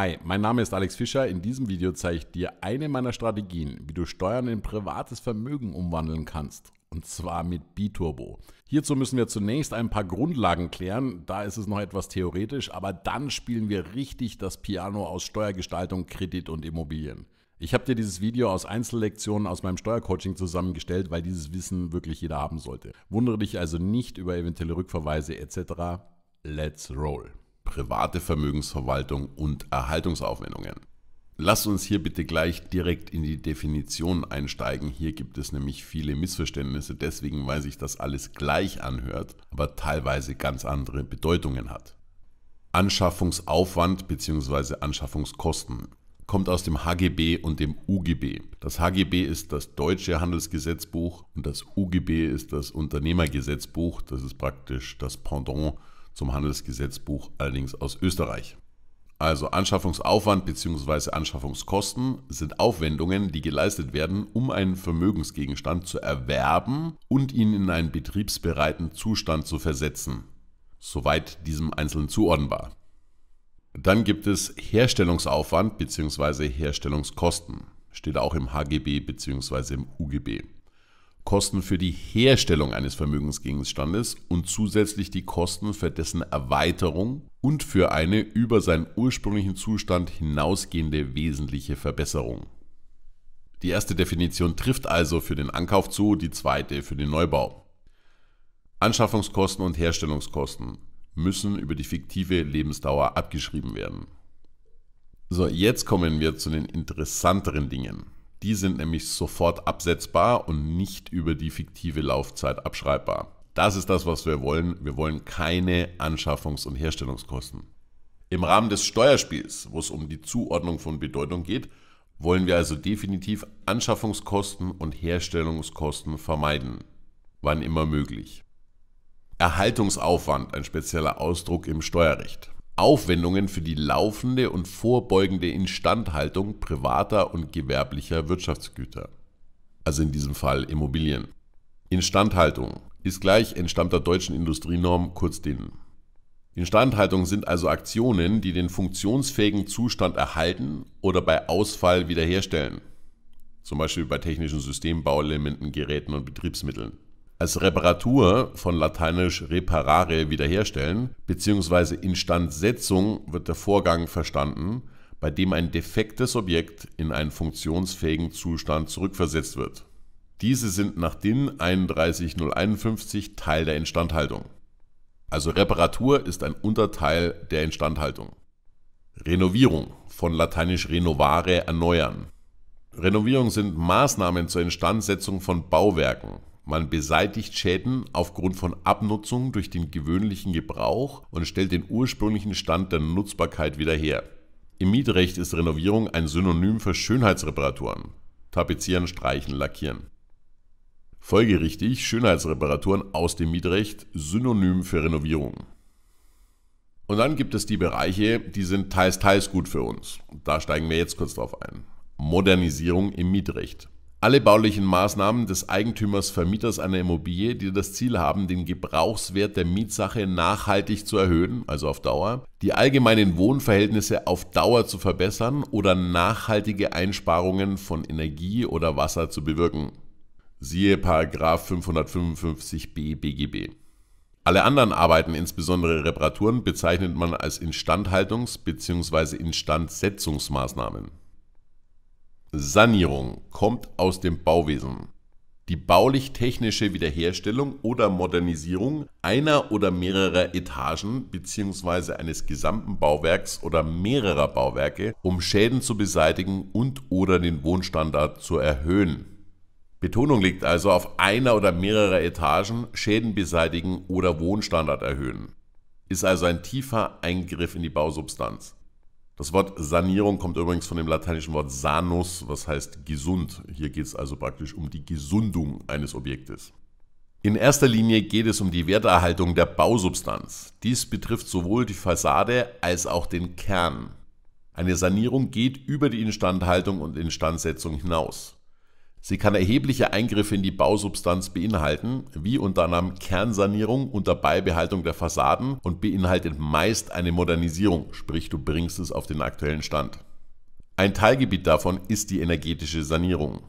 Hi, mein Name ist Alex Fischer. In diesem Video zeige ich dir eine meiner Strategien, wie du Steuern in privates Vermögen umwandeln kannst. Und zwar mit Biturbo. Hierzu müssen wir zunächst ein paar Grundlagen klären. Da ist es noch etwas theoretisch, aber dann spielen wir richtig das Piano aus Steuergestaltung, Kredit und Immobilien. Ich habe dir dieses Video aus Einzellektionen aus meinem Steuercoaching zusammengestellt, weil dieses Wissen wirklich jeder haben sollte. Wundere dich also nicht über eventuelle Rückverweise etc. Let's roll! private Vermögensverwaltung und Erhaltungsaufwendungen. Lass uns hier bitte gleich direkt in die Definition einsteigen. Hier gibt es nämlich viele Missverständnisse, deswegen weil sich das alles gleich anhört, aber teilweise ganz andere Bedeutungen hat. Anschaffungsaufwand bzw. Anschaffungskosten kommt aus dem HGB und dem UGB. Das HGB ist das deutsche Handelsgesetzbuch und das UGB ist das Unternehmergesetzbuch. Das ist praktisch das Pendant zum Handelsgesetzbuch allerdings aus Österreich. Also Anschaffungsaufwand bzw. Anschaffungskosten sind Aufwendungen, die geleistet werden, um einen Vermögensgegenstand zu erwerben und ihn in einen betriebsbereiten Zustand zu versetzen, soweit diesem einzeln zuordnenbar. Dann gibt es Herstellungsaufwand bzw. Herstellungskosten, steht auch im HGB bzw. im UGB. Kosten für die Herstellung eines Vermögensgegenstandes und zusätzlich die Kosten für dessen Erweiterung und für eine über seinen ursprünglichen Zustand hinausgehende wesentliche Verbesserung. Die erste Definition trifft also für den Ankauf zu, die zweite für den Neubau. Anschaffungskosten und Herstellungskosten müssen über die fiktive Lebensdauer abgeschrieben werden. So, jetzt kommen wir zu den interessanteren Dingen. Die sind nämlich sofort absetzbar und nicht über die fiktive Laufzeit abschreibbar. Das ist das, was wir wollen. Wir wollen keine Anschaffungs- und Herstellungskosten. Im Rahmen des Steuerspiels, wo es um die Zuordnung von Bedeutung geht, wollen wir also definitiv Anschaffungskosten und Herstellungskosten vermeiden, wann immer möglich. Erhaltungsaufwand, ein spezieller Ausdruck im Steuerrecht. Aufwendungen für die laufende und vorbeugende Instandhaltung privater und gewerblicher Wirtschaftsgüter, also in diesem Fall Immobilien. Instandhaltung ist gleich entstammter deutschen Industrienorm kurz DIN. Instandhaltung sind also Aktionen, die den funktionsfähigen Zustand erhalten oder bei Ausfall wiederherstellen, zum Beispiel bei technischen Systembauelementen, Geräten und Betriebsmitteln. Als Reparatur von lateinisch reparare wiederherstellen bzw. Instandsetzung wird der Vorgang verstanden, bei dem ein defektes Objekt in einen funktionsfähigen Zustand zurückversetzt wird. Diese sind nach DIN 31051 Teil der Instandhaltung. Also Reparatur ist ein Unterteil der Instandhaltung. Renovierung von lateinisch renovare erneuern. Renovierung sind Maßnahmen zur Instandsetzung von Bauwerken, man beseitigt Schäden aufgrund von Abnutzung durch den gewöhnlichen Gebrauch und stellt den ursprünglichen Stand der Nutzbarkeit wieder her. Im Mietrecht ist Renovierung ein Synonym für Schönheitsreparaturen. Tapezieren, streichen, lackieren. Folgerichtig Schönheitsreparaturen aus dem Mietrecht Synonym für Renovierung. Und dann gibt es die Bereiche, die sind teils teils gut für uns. Da steigen wir jetzt kurz drauf ein. Modernisierung im Mietrecht. Alle baulichen Maßnahmen des Eigentümers Vermieters einer Immobilie, die das Ziel haben, den Gebrauchswert der Mietsache nachhaltig zu erhöhen, also auf Dauer, die allgemeinen Wohnverhältnisse auf Dauer zu verbessern oder nachhaltige Einsparungen von Energie oder Wasser zu bewirken. Siehe 555b BGB. Alle anderen Arbeiten, insbesondere Reparaturen, bezeichnet man als Instandhaltungs- bzw. Instandsetzungsmaßnahmen. Sanierung kommt aus dem Bauwesen. Die baulich-technische Wiederherstellung oder Modernisierung einer oder mehrerer Etagen bzw. eines gesamten Bauwerks oder mehrerer Bauwerke, um Schäden zu beseitigen und/oder den Wohnstandard zu erhöhen. Betonung liegt also auf einer oder mehrerer Etagen, Schäden beseitigen oder Wohnstandard erhöhen. Ist also ein tiefer Eingriff in die Bausubstanz. Das Wort Sanierung kommt übrigens von dem lateinischen Wort sanus, was heißt gesund. Hier geht es also praktisch um die Gesundung eines Objektes. In erster Linie geht es um die Werterhaltung der Bausubstanz. Dies betrifft sowohl die Fassade als auch den Kern. Eine Sanierung geht über die Instandhaltung und Instandsetzung hinaus. Sie kann erhebliche Eingriffe in die Bausubstanz beinhalten, wie unter anderem Kernsanierung unter Beibehaltung der Fassaden und beinhaltet meist eine Modernisierung, sprich du bringst es auf den aktuellen Stand. Ein Teilgebiet davon ist die energetische Sanierung.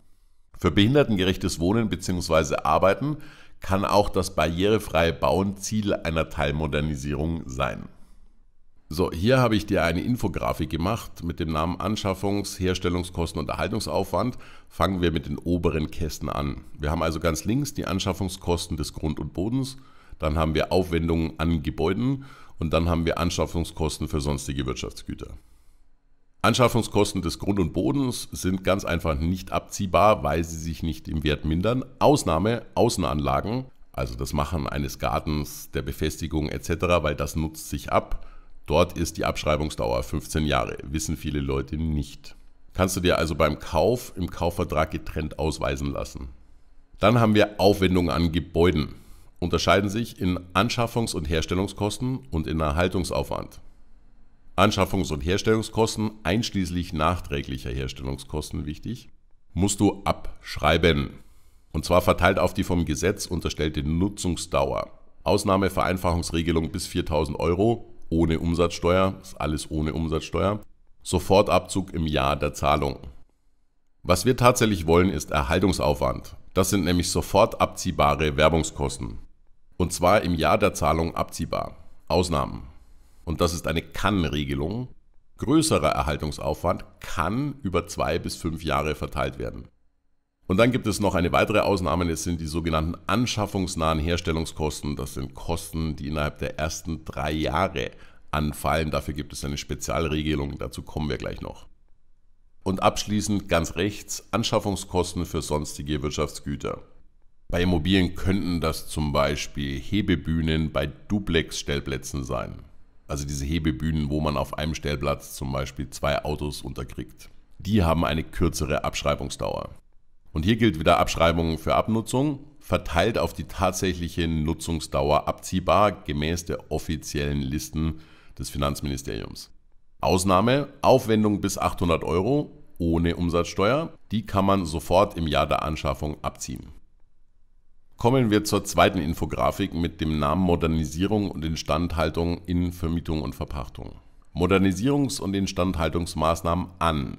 Für behindertengerechtes Wohnen bzw. Arbeiten kann auch das barrierefreie Bauen Ziel einer Teilmodernisierung sein. So, hier habe ich dir eine Infografik gemacht mit dem Namen Anschaffungs-, Herstellungskosten und Erhaltungsaufwand. Fangen wir mit den oberen Kästen an. Wir haben also ganz links die Anschaffungskosten des Grund und Bodens, dann haben wir Aufwendungen an Gebäuden und dann haben wir Anschaffungskosten für sonstige Wirtschaftsgüter. Anschaffungskosten des Grund und Bodens sind ganz einfach nicht abziehbar, weil sie sich nicht im Wert mindern. Ausnahme Außenanlagen, also das Machen eines Gartens, der Befestigung etc., weil das nutzt sich ab. Dort ist die Abschreibungsdauer 15 Jahre, wissen viele Leute nicht. Kannst du dir also beim Kauf im Kaufvertrag getrennt ausweisen lassen. Dann haben wir Aufwendungen an Gebäuden. Unterscheiden sich in Anschaffungs- und Herstellungskosten und in Erhaltungsaufwand. Anschaffungs- und Herstellungskosten einschließlich nachträglicher Herstellungskosten wichtig, musst du abschreiben. Und zwar verteilt auf die vom Gesetz unterstellte Nutzungsdauer. Ausnahmevereinfachungsregelung bis 4000 Euro, ohne Umsatzsteuer, ist alles ohne Umsatzsteuer. Sofortabzug im Jahr der Zahlung. Was wir tatsächlich wollen, ist Erhaltungsaufwand. Das sind nämlich sofort abziehbare Werbungskosten. Und zwar im Jahr der Zahlung abziehbar. Ausnahmen. Und das ist eine Kann-Regelung. Größerer Erhaltungsaufwand kann über zwei bis fünf Jahre verteilt werden. Und dann gibt es noch eine weitere Ausnahme, das sind die sogenannten anschaffungsnahen Herstellungskosten. Das sind Kosten, die innerhalb der ersten drei Jahre anfallen. Dafür gibt es eine Spezialregelung, dazu kommen wir gleich noch. Und abschließend ganz rechts Anschaffungskosten für sonstige Wirtschaftsgüter. Bei Immobilien könnten das zum Beispiel Hebebühnen bei Duplex-Stellplätzen sein. Also diese Hebebühnen, wo man auf einem Stellplatz zum Beispiel zwei Autos unterkriegt. Die haben eine kürzere Abschreibungsdauer. Und hier gilt wieder Abschreibung für Abnutzung, verteilt auf die tatsächliche Nutzungsdauer abziehbar gemäß der offiziellen Listen des Finanzministeriums. Ausnahme, Aufwendung bis 800 Euro ohne Umsatzsteuer, die kann man sofort im Jahr der Anschaffung abziehen. Kommen wir zur zweiten Infografik mit dem Namen Modernisierung und Instandhaltung in Vermietung und Verpachtung. Modernisierungs- und Instandhaltungsmaßnahmen an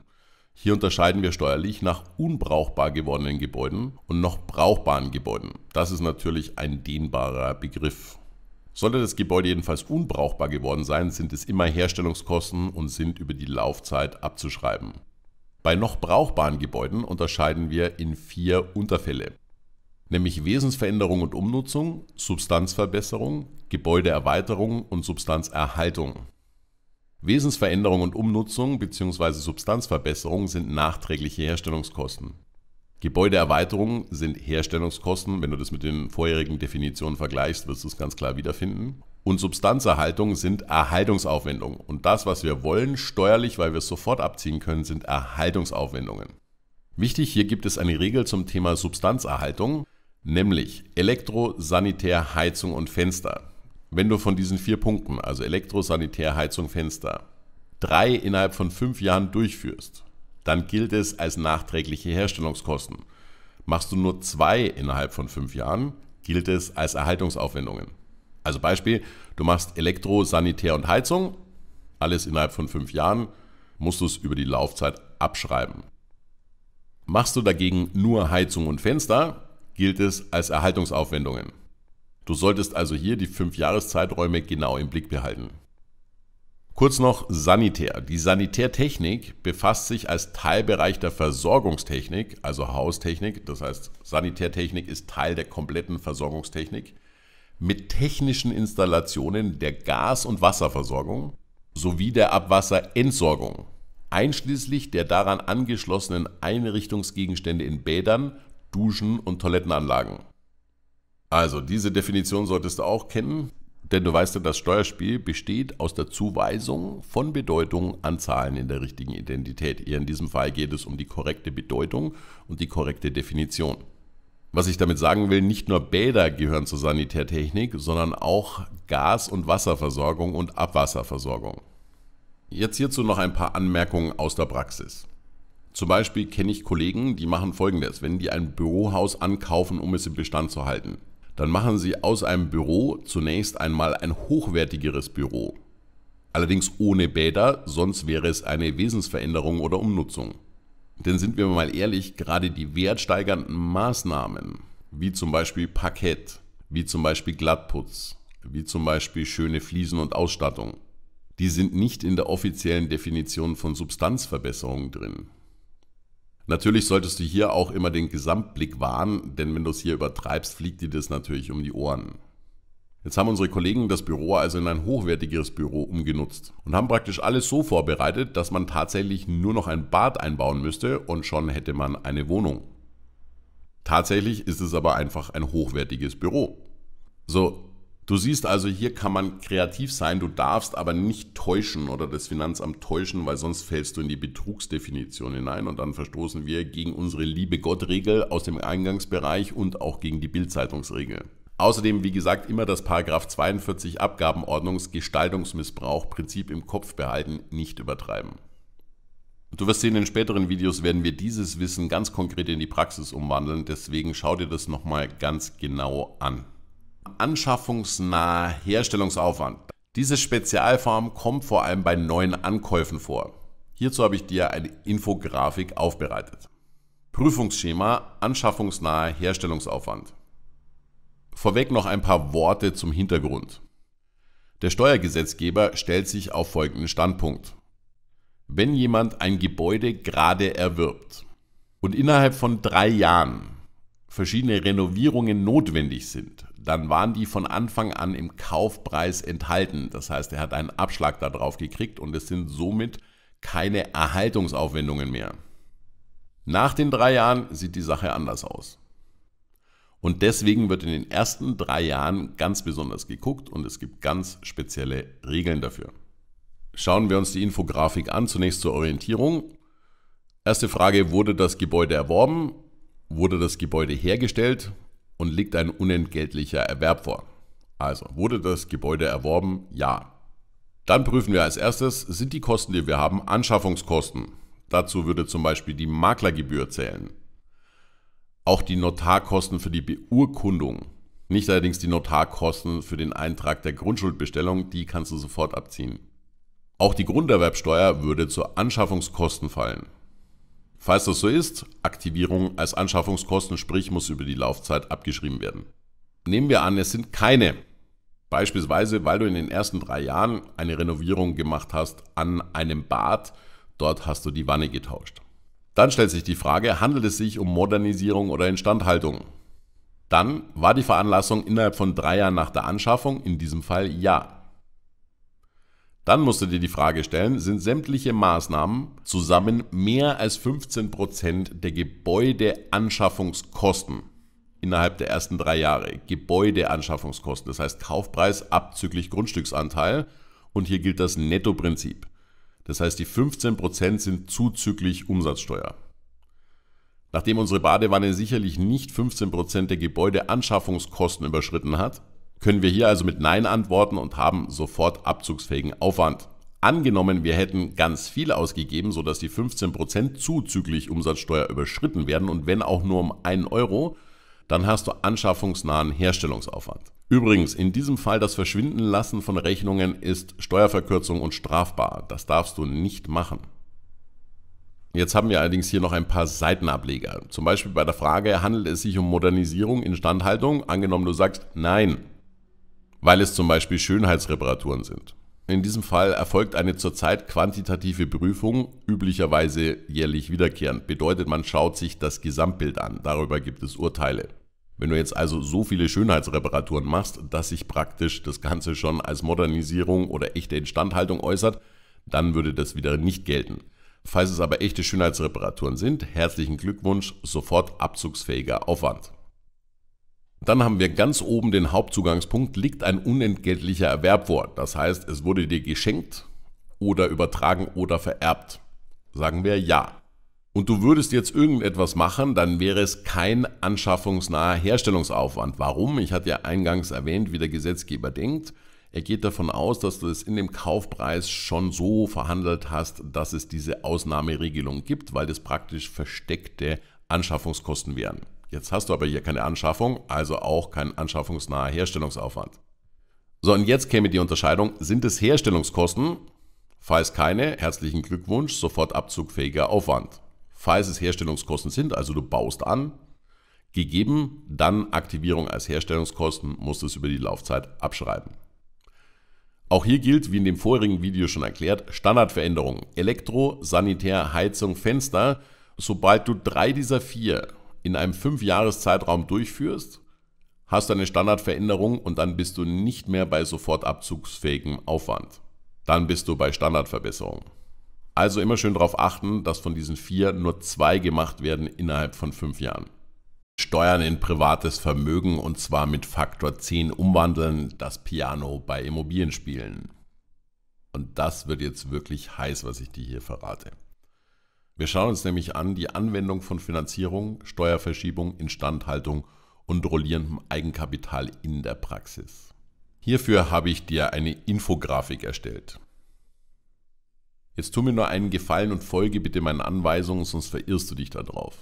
hier unterscheiden wir steuerlich nach unbrauchbar gewordenen Gebäuden und noch brauchbaren Gebäuden. Das ist natürlich ein dehnbarer Begriff. Sollte das Gebäude jedenfalls unbrauchbar geworden sein, sind es immer Herstellungskosten und sind über die Laufzeit abzuschreiben. Bei noch brauchbaren Gebäuden unterscheiden wir in vier Unterfälle, nämlich Wesensveränderung und Umnutzung, Substanzverbesserung, Gebäudeerweiterung und Substanzerhaltung. Wesensveränderung und Umnutzung bzw. Substanzverbesserung sind nachträgliche Herstellungskosten. Gebäudeerweiterung sind Herstellungskosten, wenn du das mit den vorherigen Definitionen vergleichst, wirst du es ganz klar wiederfinden. Und Substanzerhaltung sind Erhaltungsaufwendungen. Und das, was wir wollen, steuerlich, weil wir es sofort abziehen können, sind Erhaltungsaufwendungen. Wichtig, hier gibt es eine Regel zum Thema Substanzerhaltung, nämlich Elektro, Sanitär, Heizung und Fenster wenn du von diesen vier Punkten, also Elektrosanitär, Heizung, Fenster, drei innerhalb von fünf Jahren durchführst, dann gilt es als nachträgliche Herstellungskosten. Machst du nur zwei innerhalb von fünf Jahren, gilt es als Erhaltungsaufwendungen. Also Beispiel, du machst Elektro, Sanitär und Heizung, alles innerhalb von fünf Jahren, musst du es über die Laufzeit abschreiben. Machst du dagegen nur Heizung und Fenster, gilt es als Erhaltungsaufwendungen. Du solltest also hier die fünf Jahreszeiträume genau im Blick behalten. Kurz noch Sanitär. Die Sanitärtechnik befasst sich als Teilbereich der Versorgungstechnik, also Haustechnik, das heißt Sanitärtechnik ist Teil der kompletten Versorgungstechnik, mit technischen Installationen der Gas- und Wasserversorgung sowie der Abwasserentsorgung, einschließlich der daran angeschlossenen Einrichtungsgegenstände in Bädern, Duschen und Toilettenanlagen. Also diese Definition solltest du auch kennen, denn du weißt ja, das Steuerspiel besteht aus der Zuweisung von Bedeutung an Zahlen in der richtigen Identität. Hier in diesem Fall geht es um die korrekte Bedeutung und die korrekte Definition. Was ich damit sagen will, nicht nur Bäder gehören zur Sanitärtechnik, sondern auch Gas- und Wasserversorgung und Abwasserversorgung. Jetzt hierzu noch ein paar Anmerkungen aus der Praxis. Zum Beispiel kenne ich Kollegen, die machen folgendes, wenn die ein Bürohaus ankaufen, um es im Bestand zu halten dann machen Sie aus einem Büro zunächst einmal ein hochwertigeres Büro. Allerdings ohne Bäder, sonst wäre es eine Wesensveränderung oder Umnutzung. Denn sind wir mal ehrlich, gerade die wertsteigernden Maßnahmen, wie zum Beispiel Parkett, wie zum Beispiel Glattputz, wie zum Beispiel schöne Fliesen und Ausstattung, die sind nicht in der offiziellen Definition von Substanzverbesserung drin. Natürlich solltest du hier auch immer den Gesamtblick wahren, denn wenn du es hier übertreibst, fliegt dir das natürlich um die Ohren. Jetzt haben unsere Kollegen das Büro also in ein hochwertigeres Büro umgenutzt und haben praktisch alles so vorbereitet, dass man tatsächlich nur noch ein Bad einbauen müsste und schon hätte man eine Wohnung. Tatsächlich ist es aber einfach ein hochwertiges Büro. So, Du siehst also, hier kann man kreativ sein, du darfst aber nicht täuschen oder das Finanzamt täuschen, weil sonst fällst du in die Betrugsdefinition hinein und dann verstoßen wir gegen unsere Liebe Gott-Regel aus dem Eingangsbereich und auch gegen die Bildzeitungsregel. Außerdem, wie gesagt, immer das Paragraph 42 Abgabenordnungs Gestaltungsmissbrauch Prinzip im Kopf behalten, nicht übertreiben. Du wirst sehen, in späteren Videos werden wir dieses Wissen ganz konkret in die Praxis umwandeln, deswegen schau dir das nochmal ganz genau an anschaffungsnaher Herstellungsaufwand. Diese Spezialform kommt vor allem bei neuen Ankäufen vor. Hierzu habe ich dir eine Infografik aufbereitet. Prüfungsschema anschaffungsnaher Herstellungsaufwand. Vorweg noch ein paar Worte zum Hintergrund. Der Steuergesetzgeber stellt sich auf folgenden Standpunkt. Wenn jemand ein Gebäude gerade erwirbt und innerhalb von drei Jahren verschiedene Renovierungen notwendig sind, dann waren die von Anfang an im Kaufpreis enthalten. Das heißt, er hat einen Abschlag darauf gekriegt und es sind somit keine Erhaltungsaufwendungen mehr. Nach den drei Jahren sieht die Sache anders aus. Und deswegen wird in den ersten drei Jahren ganz besonders geguckt und es gibt ganz spezielle Regeln dafür. Schauen wir uns die Infografik an, zunächst zur Orientierung. Erste Frage, wurde das Gebäude erworben? Wurde das Gebäude hergestellt? und liegt ein unentgeltlicher Erwerb vor. Also, wurde das Gebäude erworben? Ja. Dann prüfen wir als erstes, sind die Kosten, die wir haben, Anschaffungskosten. Dazu würde zum Beispiel die Maklergebühr zählen. Auch die Notarkosten für die Beurkundung. Nicht allerdings die Notarkosten für den Eintrag der Grundschuldbestellung, die kannst du sofort abziehen. Auch die Grunderwerbsteuer würde zu Anschaffungskosten fallen. Falls das so ist, Aktivierung als Anschaffungskosten, sprich muss über die Laufzeit abgeschrieben werden. Nehmen wir an, es sind keine. Beispielsweise, weil du in den ersten drei Jahren eine Renovierung gemacht hast an einem Bad, dort hast du die Wanne getauscht. Dann stellt sich die Frage, handelt es sich um Modernisierung oder Instandhaltung? Dann war die Veranlassung innerhalb von drei Jahren nach der Anschaffung, in diesem Fall ja. Dann musst du dir die Frage stellen, sind sämtliche Maßnahmen zusammen mehr als 15% der Gebäudeanschaffungskosten innerhalb der ersten drei Jahre? Gebäudeanschaffungskosten, das heißt Kaufpreis abzüglich Grundstücksanteil. Und hier gilt das Nettoprinzip. Das heißt, die 15% sind zuzüglich Umsatzsteuer. Nachdem unsere Badewanne sicherlich nicht 15% der Gebäudeanschaffungskosten überschritten hat, können wir hier also mit Nein antworten und haben sofort abzugsfähigen Aufwand. Angenommen, wir hätten ganz viel ausgegeben, sodass die 15% zuzüglich Umsatzsteuer überschritten werden und wenn auch nur um einen Euro, dann hast du anschaffungsnahen Herstellungsaufwand. Übrigens, in diesem Fall das Verschwinden lassen von Rechnungen ist Steuerverkürzung und strafbar. Das darfst du nicht machen. Jetzt haben wir allerdings hier noch ein paar Seitenableger. Zum Beispiel bei der Frage, handelt es sich um Modernisierung, Instandhaltung? Angenommen, du sagst nein weil es zum Beispiel Schönheitsreparaturen sind. In diesem Fall erfolgt eine zurzeit quantitative Prüfung, üblicherweise jährlich wiederkehrend. Bedeutet, man schaut sich das Gesamtbild an. Darüber gibt es Urteile. Wenn du jetzt also so viele Schönheitsreparaturen machst, dass sich praktisch das Ganze schon als Modernisierung oder echte Instandhaltung äußert, dann würde das wieder nicht gelten. Falls es aber echte Schönheitsreparaturen sind, herzlichen Glückwunsch, sofort abzugsfähiger Aufwand. Dann haben wir ganz oben den Hauptzugangspunkt, liegt ein unentgeltlicher Erwerb vor. Das heißt, es wurde dir geschenkt oder übertragen oder vererbt. Sagen wir ja. Und du würdest jetzt irgendetwas machen, dann wäre es kein anschaffungsnaher Herstellungsaufwand. Warum? Ich hatte ja eingangs erwähnt, wie der Gesetzgeber denkt. Er geht davon aus, dass du es in dem Kaufpreis schon so verhandelt hast, dass es diese Ausnahmeregelung gibt, weil das praktisch versteckte Anschaffungskosten wären. Jetzt hast du aber hier keine Anschaffung, also auch kein anschaffungsnaher Herstellungsaufwand. So, und jetzt käme die Unterscheidung, sind es Herstellungskosten? Falls keine, herzlichen Glückwunsch, sofort abzugfähiger Aufwand. Falls es Herstellungskosten sind, also du baust an, gegeben, dann Aktivierung als Herstellungskosten, musst es über die Laufzeit abschreiben. Auch hier gilt, wie in dem vorherigen Video schon erklärt, Standardveränderungen. Elektro, Sanitär, Heizung, Fenster. Sobald du drei dieser vier in einem Fünfjahreszeitraum durchführst, hast du eine Standardveränderung und dann bist du nicht mehr bei sofort abzugsfähigem Aufwand. Dann bist du bei Standardverbesserung. Also immer schön darauf achten, dass von diesen vier nur zwei gemacht werden innerhalb von fünf Jahren. Steuern in privates Vermögen und zwar mit Faktor 10 umwandeln, das Piano bei Immobilien spielen. Und das wird jetzt wirklich heiß, was ich dir hier verrate. Wir schauen uns nämlich an die Anwendung von Finanzierung, Steuerverschiebung, Instandhaltung und rollierendem Eigenkapital in der Praxis. Hierfür habe ich dir eine Infografik erstellt. Jetzt tu mir nur einen Gefallen und folge bitte meinen Anweisungen, sonst verirrst du dich da drauf.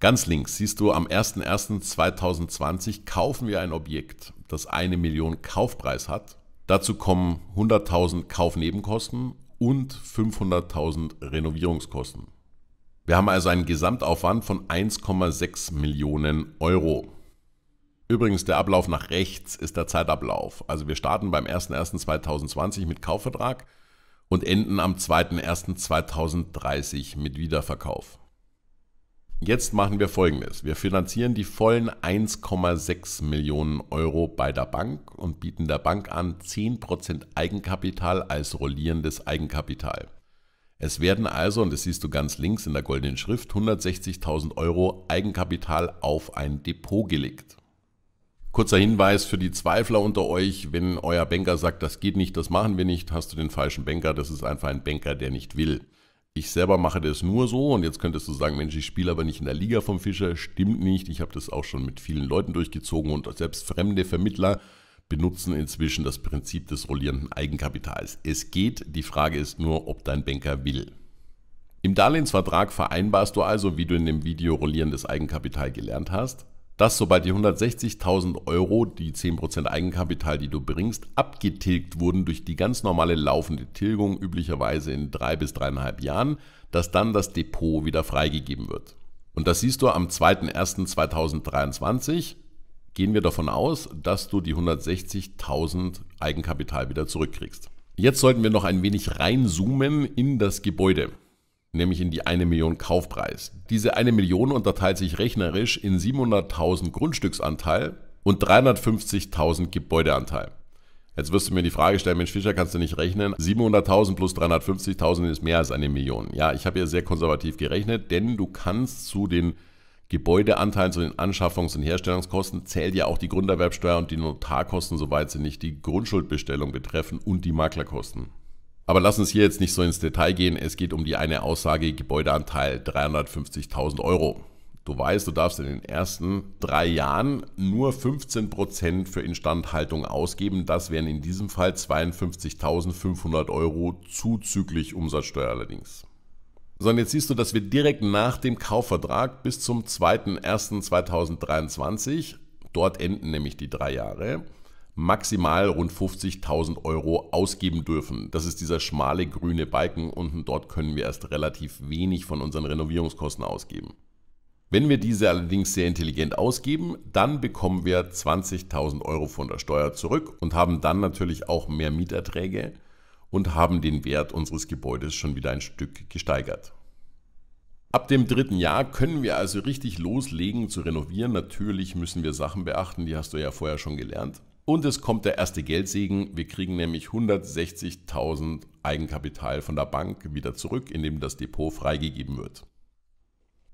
Ganz links siehst du, am 01.01.2020 kaufen wir ein Objekt, das eine Million Kaufpreis hat. Dazu kommen 100.000 Kaufnebenkosten und 500.000 Renovierungskosten. Wir haben also einen Gesamtaufwand von 1,6 Millionen Euro. Übrigens, der Ablauf nach rechts ist der Zeitablauf. Also wir starten beim 01.01.2020 mit Kaufvertrag und enden am 02.01.2030 mit Wiederverkauf. Jetzt machen wir folgendes. Wir finanzieren die vollen 1,6 Millionen Euro bei der Bank und bieten der Bank an 10% Eigenkapital als rollierendes Eigenkapital. Es werden also, und das siehst du ganz links in der goldenen Schrift, 160.000 Euro Eigenkapital auf ein Depot gelegt. Kurzer Hinweis für die Zweifler unter euch, wenn euer Banker sagt, das geht nicht, das machen wir nicht, hast du den falschen Banker, das ist einfach ein Banker, der nicht will ich selber mache das nur so und jetzt könntest du sagen, Mensch, ich spiele aber nicht in der Liga vom Fischer. Stimmt nicht. Ich habe das auch schon mit vielen Leuten durchgezogen und selbst fremde Vermittler benutzen inzwischen das Prinzip des rollierenden Eigenkapitals. Es geht, die Frage ist nur, ob dein Banker will. Im Darlehensvertrag vereinbarst du also, wie du in dem Video rollierendes Eigenkapital gelernt hast, dass sobald die 160.000 Euro, die 10% Eigenkapital, die du bringst, abgetilgt wurden durch die ganz normale laufende Tilgung, üblicherweise in drei bis dreieinhalb Jahren, dass dann das Depot wieder freigegeben wird. Und das siehst du am 2.1.2023. Gehen wir davon aus, dass du die 160.000 Eigenkapital wieder zurückkriegst. Jetzt sollten wir noch ein wenig reinzoomen in das Gebäude nämlich in die 1 Million Kaufpreis. Diese 1 Million unterteilt sich rechnerisch in 700.000 Grundstücksanteil und 350.000 Gebäudeanteil. Jetzt wirst du mir die Frage stellen, Mensch Fischer, kannst du nicht rechnen? 700.000 plus 350.000 ist mehr als eine Million. Ja, ich habe hier sehr konservativ gerechnet, denn du kannst zu den Gebäudeanteilen, zu den Anschaffungs- und Herstellungskosten zählt ja auch die Grunderwerbsteuer und die Notarkosten, soweit sie nicht die Grundschuldbestellung betreffen und die Maklerkosten. Aber lass uns hier jetzt nicht so ins Detail gehen. Es geht um die eine Aussage Gebäudeanteil 350.000 Euro. Du weißt, du darfst in den ersten drei Jahren nur 15% für Instandhaltung ausgeben. Das wären in diesem Fall 52.500 Euro zuzüglich Umsatzsteuer allerdings. So, und jetzt siehst du, dass wir direkt nach dem Kaufvertrag bis zum 2.1.2023, dort enden nämlich die drei Jahre, maximal rund 50.000 Euro ausgeben dürfen. Das ist dieser schmale grüne Balken unten. dort können wir erst relativ wenig von unseren Renovierungskosten ausgeben. Wenn wir diese allerdings sehr intelligent ausgeben, dann bekommen wir 20.000 Euro von der Steuer zurück und haben dann natürlich auch mehr Mieterträge und haben den Wert unseres Gebäudes schon wieder ein Stück gesteigert. Ab dem dritten Jahr können wir also richtig loslegen zu renovieren. Natürlich müssen wir Sachen beachten, die hast du ja vorher schon gelernt. Und es kommt der erste Geldsegen. Wir kriegen nämlich 160.000 Eigenkapital von der Bank wieder zurück, indem das Depot freigegeben wird.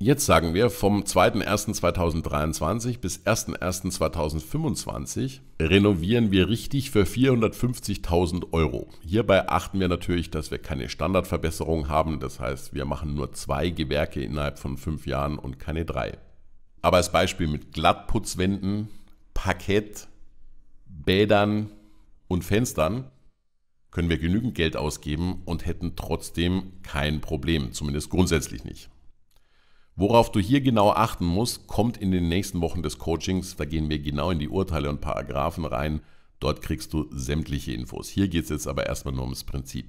Jetzt sagen wir vom 2.1.2023 bis 1.1.2025 renovieren wir richtig für 450.000 Euro. Hierbei achten wir natürlich, dass wir keine Standardverbesserung haben. Das heißt, wir machen nur zwei Gewerke innerhalb von fünf Jahren und keine drei. Aber als Beispiel mit Glattputzwänden, Parkett, Bädern und Fenstern können wir genügend Geld ausgeben und hätten trotzdem kein Problem, zumindest grundsätzlich nicht. Worauf du hier genau achten musst, kommt in den nächsten Wochen des Coachings. Da gehen wir genau in die Urteile und Paragraphen rein. Dort kriegst du sämtliche Infos. Hier geht es jetzt aber erstmal nur ums Prinzip.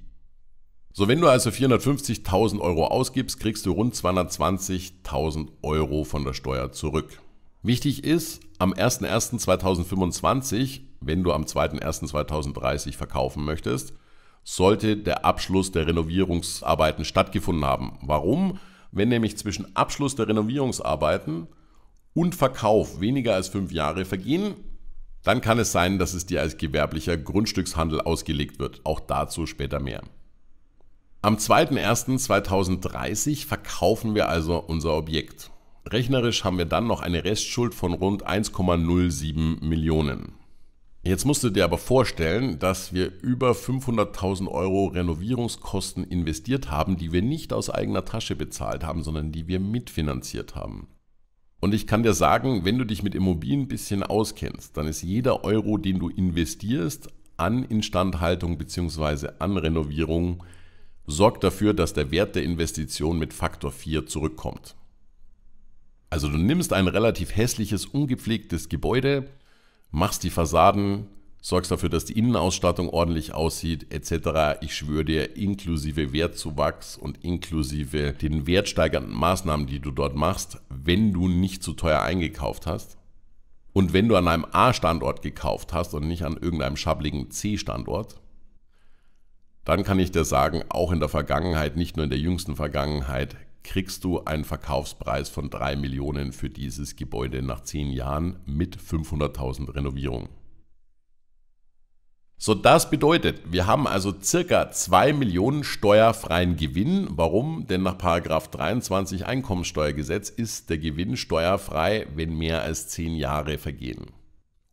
So, wenn du also 450.000 Euro ausgibst, kriegst du rund 220.000 Euro von der Steuer zurück. Wichtig ist, am 01.01.2025 wenn du am 2.1.2030 verkaufen möchtest, sollte der Abschluss der Renovierungsarbeiten stattgefunden haben. Warum? Wenn nämlich zwischen Abschluss der Renovierungsarbeiten und Verkauf weniger als fünf Jahre vergehen, dann kann es sein, dass es dir als gewerblicher Grundstückshandel ausgelegt wird. Auch dazu später mehr. Am 2.1.2030 verkaufen wir also unser Objekt. Rechnerisch haben wir dann noch eine Restschuld von rund 1,07 Millionen. Jetzt musst du dir aber vorstellen, dass wir über 500.000 Euro Renovierungskosten investiert haben, die wir nicht aus eigener Tasche bezahlt haben, sondern die wir mitfinanziert haben. Und ich kann dir sagen, wenn du dich mit Immobilien ein bisschen auskennst, dann ist jeder Euro, den du investierst an Instandhaltung bzw. an Renovierung, sorgt dafür, dass der Wert der Investition mit Faktor 4 zurückkommt. Also du nimmst ein relativ hässliches, ungepflegtes Gebäude, machst die Fassaden, sorgst dafür, dass die Innenausstattung ordentlich aussieht, etc. Ich schwöre dir, inklusive Wertzuwachs und inklusive den wertsteigernden Maßnahmen, die du dort machst, wenn du nicht zu teuer eingekauft hast und wenn du an einem A-Standort gekauft hast und nicht an irgendeinem schabligen C-Standort, dann kann ich dir sagen, auch in der Vergangenheit, nicht nur in der jüngsten Vergangenheit, kriegst du einen Verkaufspreis von 3 Millionen für dieses Gebäude nach 10 Jahren mit 500.000 Renovierungen. So, das bedeutet, wir haben also circa 2 Millionen steuerfreien Gewinn. Warum? Denn nach 23 Einkommensteuergesetz ist der Gewinn steuerfrei, wenn mehr als 10 Jahre vergehen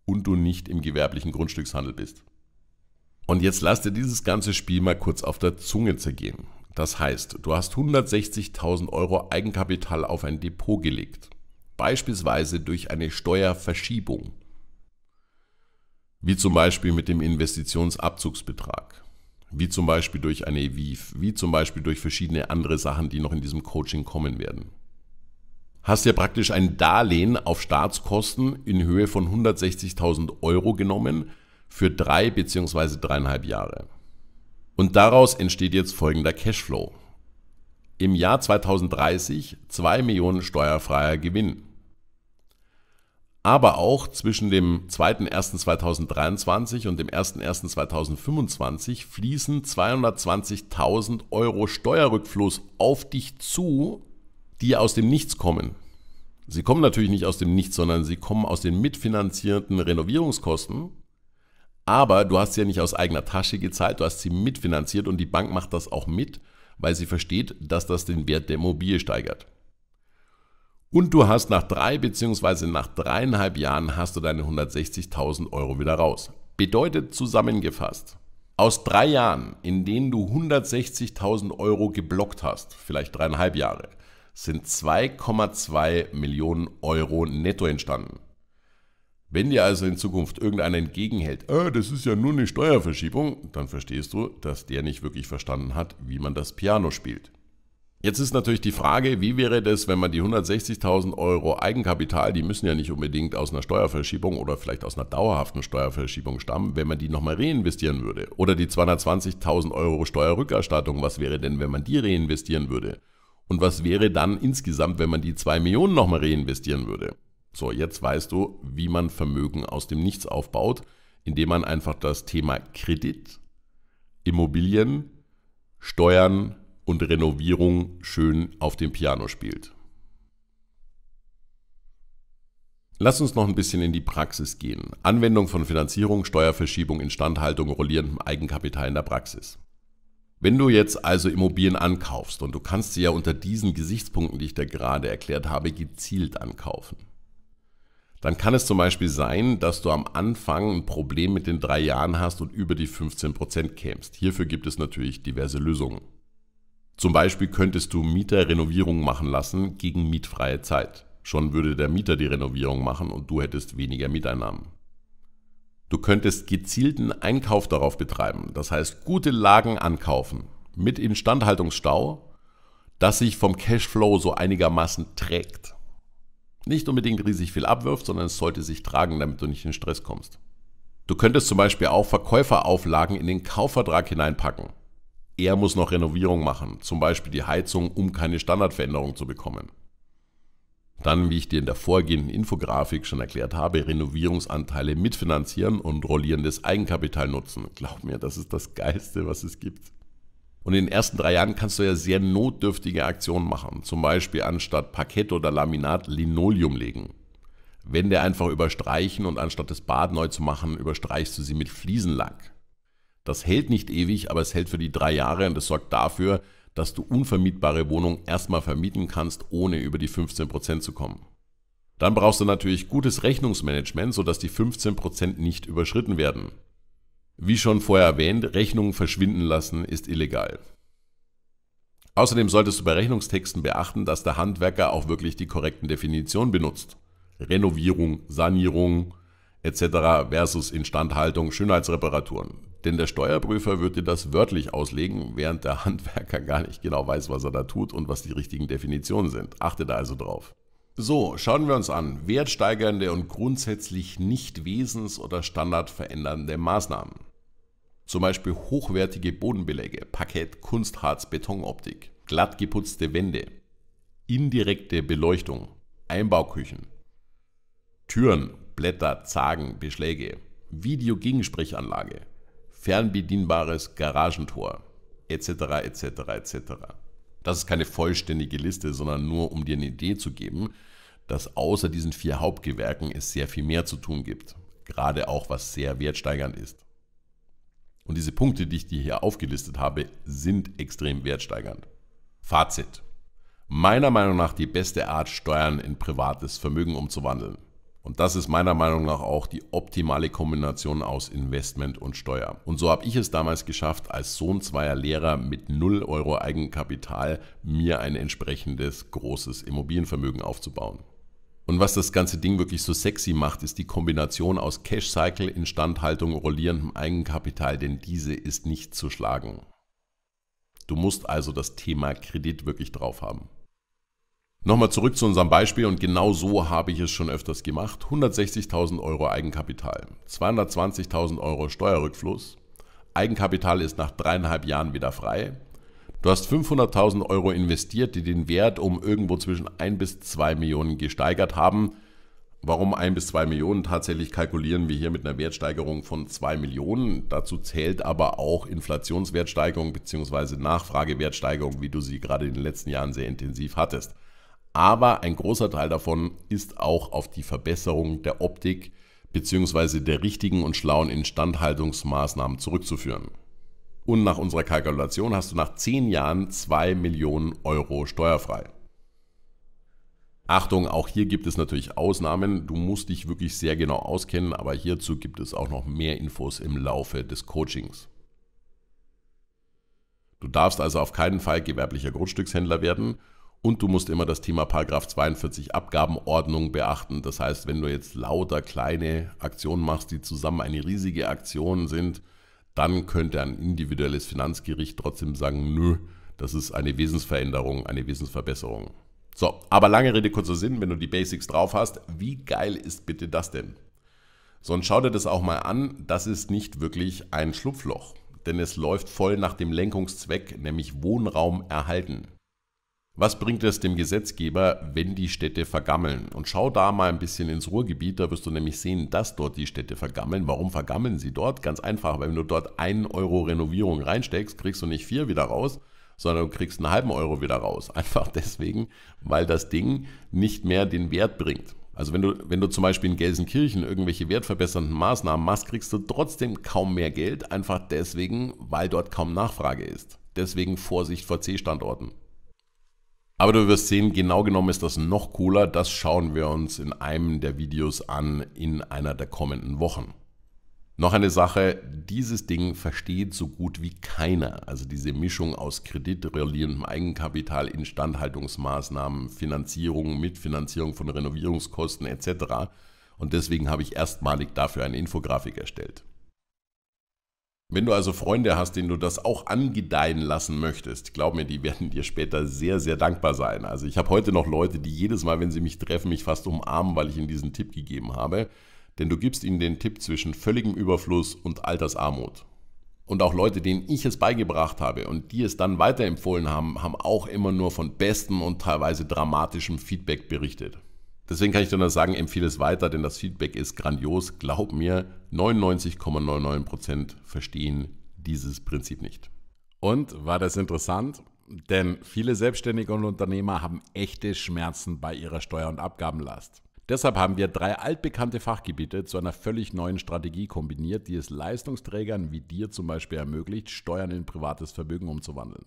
und du nicht im gewerblichen Grundstückshandel bist. Und jetzt lass dir dieses ganze Spiel mal kurz auf der Zunge zergehen. Das heißt, du hast 160.000 Euro Eigenkapital auf ein Depot gelegt, beispielsweise durch eine Steuerverschiebung, wie zum Beispiel mit dem Investitionsabzugsbetrag, wie zum Beispiel durch eine WIF, wie zum Beispiel durch verschiedene andere Sachen, die noch in diesem Coaching kommen werden. Hast ja praktisch ein Darlehen auf Staatskosten in Höhe von 160.000 Euro genommen für drei bzw. dreieinhalb Jahre. Und daraus entsteht jetzt folgender Cashflow. Im Jahr 2030 2 Millionen steuerfreier Gewinn. Aber auch zwischen dem 2.1.2023 und dem 1.1.2025 fließen 220.000 Euro Steuerrückfluss auf dich zu, die aus dem Nichts kommen. Sie kommen natürlich nicht aus dem Nichts, sondern sie kommen aus den mitfinanzierten Renovierungskosten aber du hast sie ja nicht aus eigener Tasche gezahlt, du hast sie mitfinanziert und die Bank macht das auch mit, weil sie versteht, dass das den Wert der Immobilie steigert. Und du hast nach drei bzw. nach dreieinhalb Jahren hast du deine 160.000 Euro wieder raus. Bedeutet zusammengefasst, aus drei Jahren, in denen du 160.000 Euro geblockt hast, vielleicht dreieinhalb Jahre, sind 2,2 Millionen Euro netto entstanden. Wenn dir also in Zukunft irgendeiner entgegenhält, äh, das ist ja nur eine Steuerverschiebung, dann verstehst du, dass der nicht wirklich verstanden hat, wie man das Piano spielt. Jetzt ist natürlich die Frage, wie wäre das, wenn man die 160.000 Euro Eigenkapital, die müssen ja nicht unbedingt aus einer Steuerverschiebung oder vielleicht aus einer dauerhaften Steuerverschiebung stammen, wenn man die nochmal reinvestieren würde. Oder die 220.000 Euro Steuerrückerstattung, was wäre denn, wenn man die reinvestieren würde? Und was wäre dann insgesamt, wenn man die 2 Millionen nochmal reinvestieren würde? So, jetzt weißt du, wie man Vermögen aus dem Nichts aufbaut, indem man einfach das Thema Kredit, Immobilien, Steuern und Renovierung schön auf dem Piano spielt. Lass uns noch ein bisschen in die Praxis gehen. Anwendung von Finanzierung, Steuerverschiebung, Instandhaltung, rollierendem Eigenkapital in der Praxis. Wenn du jetzt also Immobilien ankaufst und du kannst sie ja unter diesen Gesichtspunkten, die ich dir gerade erklärt habe, gezielt ankaufen dann kann es zum Beispiel sein, dass du am Anfang ein Problem mit den drei Jahren hast und über die 15% kämst. Hierfür gibt es natürlich diverse Lösungen. Zum Beispiel könntest du Mieter Renovierung machen lassen gegen mietfreie Zeit. Schon würde der Mieter die Renovierung machen und du hättest weniger Mieteinnahmen. Du könntest gezielten Einkauf darauf betreiben, das heißt gute Lagen ankaufen mit Instandhaltungsstau, das sich vom Cashflow so einigermaßen trägt nicht unbedingt riesig viel abwirft, sondern es sollte sich tragen, damit du nicht in Stress kommst. Du könntest zum Beispiel auch Verkäuferauflagen in den Kaufvertrag hineinpacken. Er muss noch Renovierung machen, zum Beispiel die Heizung, um keine Standardveränderung zu bekommen. Dann, wie ich dir in der vorgehenden Infografik schon erklärt habe, Renovierungsanteile mitfinanzieren und rollierendes Eigenkapital nutzen. Glaub mir, das ist das Geilste, was es gibt. Und in den ersten drei Jahren kannst du ja sehr notdürftige Aktionen machen. Zum Beispiel anstatt Parkett oder Laminat Linoleum legen. Wände einfach überstreichen und anstatt das Bad neu zu machen, überstreichst du sie mit Fliesenlack. Das hält nicht ewig, aber es hält für die drei Jahre und es sorgt dafür, dass du unvermietbare Wohnungen erstmal vermieten kannst, ohne über die 15% zu kommen. Dann brauchst du natürlich gutes Rechnungsmanagement, sodass die 15% nicht überschritten werden. Wie schon vorher erwähnt, Rechnungen verschwinden lassen ist illegal. Außerdem solltest du bei Rechnungstexten beachten, dass der Handwerker auch wirklich die korrekten Definitionen benutzt. Renovierung, Sanierung etc. versus Instandhaltung, Schönheitsreparaturen. Denn der Steuerprüfer wird dir das wörtlich auslegen, während der Handwerker gar nicht genau weiß, was er da tut und was die richtigen Definitionen sind. Achte da also drauf. So, schauen wir uns an. Wertsteigernde und grundsätzlich nicht wesens- oder standardverändernde Maßnahmen. Zum Beispiel hochwertige Bodenbeläge, Parkett, Kunstharz, Betonoptik, glatt geputzte Wände, indirekte Beleuchtung, Einbauküchen, Türen, Blätter, Zagen, Beschläge, Videogegensprechanlage, fernbedienbares Garagentor, etc. etc. etc. Das ist keine vollständige Liste, sondern nur um dir eine Idee zu geben, dass außer diesen vier Hauptgewerken es sehr viel mehr zu tun gibt, gerade auch was sehr wertsteigernd ist. Und diese Punkte, die ich dir hier aufgelistet habe, sind extrem wertsteigernd. Fazit. Meiner Meinung nach die beste Art, Steuern in privates Vermögen umzuwandeln. Und das ist meiner Meinung nach auch die optimale Kombination aus Investment und Steuer. Und so habe ich es damals geschafft, als Sohn zweier Lehrer mit 0 Euro Eigenkapital mir ein entsprechendes großes Immobilienvermögen aufzubauen. Und was das ganze Ding wirklich so sexy macht, ist die Kombination aus Cash Cycle, Instandhaltung, rollierendem Eigenkapital, denn diese ist nicht zu schlagen. Du musst also das Thema Kredit wirklich drauf haben. Nochmal zurück zu unserem Beispiel und genau so habe ich es schon öfters gemacht. 160.000 Euro Eigenkapital, 220.000 Euro Steuerrückfluss. Eigenkapital ist nach dreieinhalb Jahren wieder frei. Du hast 500.000 Euro investiert, die den Wert um irgendwo zwischen 1 bis 2 Millionen gesteigert haben. Warum 1 bis 2 Millionen? Tatsächlich kalkulieren wir hier mit einer Wertsteigerung von 2 Millionen. Dazu zählt aber auch Inflationswertsteigerung bzw. Nachfragewertsteigerung, wie du sie gerade in den letzten Jahren sehr intensiv hattest. Aber ein großer Teil davon ist auch auf die Verbesserung der Optik bzw. der richtigen und schlauen Instandhaltungsmaßnahmen zurückzuführen. Und nach unserer Kalkulation hast du nach 10 Jahren 2 Millionen Euro steuerfrei. Achtung, auch hier gibt es natürlich Ausnahmen. Du musst dich wirklich sehr genau auskennen, aber hierzu gibt es auch noch mehr Infos im Laufe des Coachings. Du darfst also auf keinen Fall gewerblicher Grundstückshändler werden und du musst immer das Thema 42 Abgabenordnung beachten. Das heißt, wenn du jetzt lauter kleine Aktionen machst, die zusammen eine riesige Aktion sind, dann könnte ein individuelles Finanzgericht trotzdem sagen, nö, das ist eine Wesensveränderung, eine Wesensverbesserung. So, aber lange Rede, kurzer Sinn, wenn du die Basics drauf hast, wie geil ist bitte das denn? Sonst schau dir das auch mal an, das ist nicht wirklich ein Schlupfloch, denn es läuft voll nach dem Lenkungszweck, nämlich Wohnraum erhalten. Was bringt es dem Gesetzgeber, wenn die Städte vergammeln? Und schau da mal ein bisschen ins Ruhrgebiet, da wirst du nämlich sehen, dass dort die Städte vergammeln. Warum vergammeln sie dort? Ganz einfach, weil wenn du dort einen Euro Renovierung reinsteckst, kriegst du nicht vier wieder raus, sondern du kriegst einen halben Euro wieder raus. Einfach deswegen, weil das Ding nicht mehr den Wert bringt. Also wenn du, wenn du zum Beispiel in Gelsenkirchen irgendwelche wertverbessernden Maßnahmen machst, kriegst du trotzdem kaum mehr Geld, einfach deswegen, weil dort kaum Nachfrage ist. Deswegen Vorsicht vor C-Standorten. Aber du wirst sehen, genau genommen ist das noch cooler. Das schauen wir uns in einem der Videos an in einer der kommenden Wochen. Noch eine Sache, dieses Ding versteht so gut wie keiner. Also diese Mischung aus Kredit, kreditrelierendem Eigenkapital, Instandhaltungsmaßnahmen, Finanzierung, Mitfinanzierung von Renovierungskosten etc. Und deswegen habe ich erstmalig dafür eine Infografik erstellt. Wenn du also Freunde hast, denen du das auch angedeihen lassen möchtest, glaub mir, die werden dir später sehr, sehr dankbar sein. Also ich habe heute noch Leute, die jedes Mal, wenn sie mich treffen, mich fast umarmen, weil ich ihnen diesen Tipp gegeben habe. Denn du gibst ihnen den Tipp zwischen völligem Überfluss und Altersarmut. Und auch Leute, denen ich es beigebracht habe und die es dann weiterempfohlen haben, haben auch immer nur von bestem und teilweise dramatischem Feedback berichtet. Deswegen kann ich dir nur sagen, empfehle es weiter, denn das Feedback ist grandios. Glaub mir, 99,99% Prozent verstehen dieses Prinzip nicht. Und war das interessant? Denn viele Selbstständige und Unternehmer haben echte Schmerzen bei ihrer Steuer- und Abgabenlast. Deshalb haben wir drei altbekannte Fachgebiete zu einer völlig neuen Strategie kombiniert, die es Leistungsträgern wie dir zum Beispiel ermöglicht, Steuern in privates Vermögen umzuwandeln.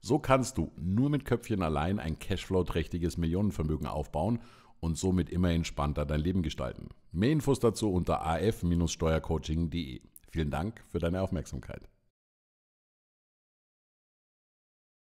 So kannst du nur mit Köpfchen allein ein cashflow-trächtiges Millionenvermögen aufbauen und somit immer entspannter dein Leben gestalten. Mehr Infos dazu unter af-steuercoaching.de. Vielen Dank für deine Aufmerksamkeit.